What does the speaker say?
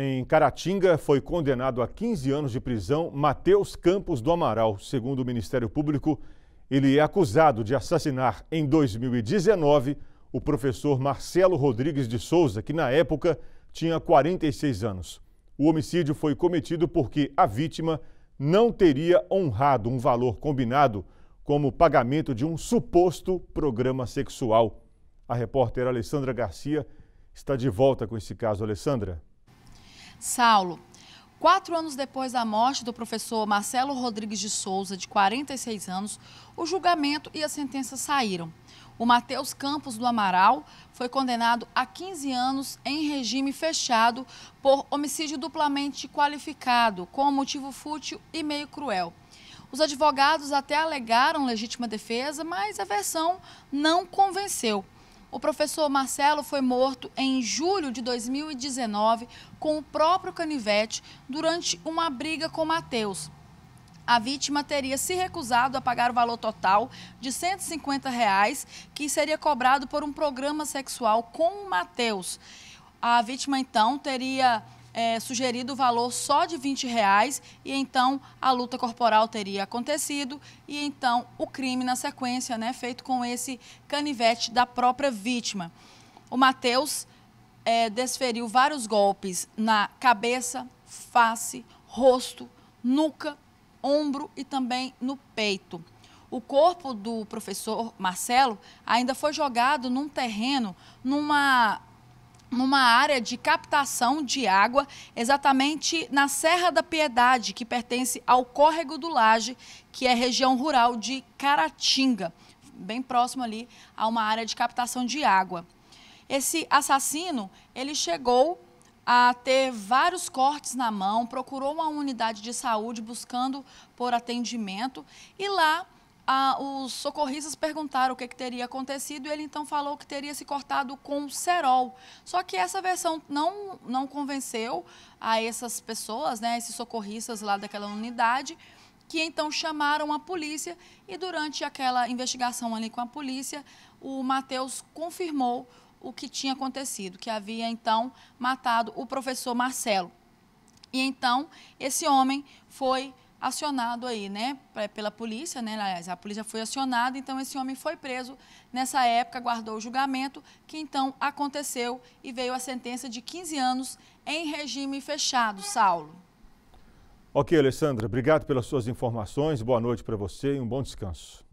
Em Caratinga, foi condenado a 15 anos de prisão Matheus Campos do Amaral. Segundo o Ministério Público, ele é acusado de assassinar em 2019 o professor Marcelo Rodrigues de Souza, que na época tinha 46 anos. O homicídio foi cometido porque a vítima não teria honrado um valor combinado como pagamento de um suposto programa sexual. A repórter Alessandra Garcia está de volta com esse caso. Alessandra. Saulo. Quatro anos depois da morte do professor Marcelo Rodrigues de Souza, de 46 anos, o julgamento e a sentença saíram. O Matheus Campos do Amaral foi condenado a 15 anos em regime fechado por homicídio duplamente qualificado, com motivo fútil e meio cruel. Os advogados até alegaram legítima defesa, mas a versão não convenceu. O professor Marcelo foi morto em julho de 2019 com o próprio canivete durante uma briga com Matheus. A vítima teria se recusado a pagar o valor total de R$ 150, reais, que seria cobrado por um programa sexual com o Matheus. A vítima, então, teria é, sugerido o valor só de 20 reais e então a luta corporal teria acontecido e então o crime na sequência, né, feito com esse canivete da própria vítima. O Matheus é, desferiu vários golpes na cabeça, face, rosto, nuca, ombro e também no peito. O corpo do professor Marcelo ainda foi jogado num terreno, numa numa área de captação de água, exatamente na Serra da Piedade, que pertence ao Córrego do Laje, que é região rural de Caratinga, bem próximo ali a uma área de captação de água. Esse assassino, ele chegou a ter vários cortes na mão, procurou uma unidade de saúde buscando por atendimento e lá ah, os socorristas perguntaram o que, que, teria acontecido e ele então falou que teria se cortado com cerol. Só que essa versão não, não convenceu a essas pessoas, né, esses socorristas lá daquela unidade, que então chamaram a polícia e durante aquela investigação ali com a polícia, o Matheus confirmou o que tinha acontecido, que havia então matado o professor Marcelo. E então esse homem foi acionado aí, né, pela polícia, né, aliás, a polícia foi acionada, então esse homem foi preso nessa época, guardou o julgamento, que então aconteceu e veio a sentença de 15 anos em regime fechado, Saulo. Ok, Alessandra, obrigado pelas suas informações, boa noite para você e um bom descanso.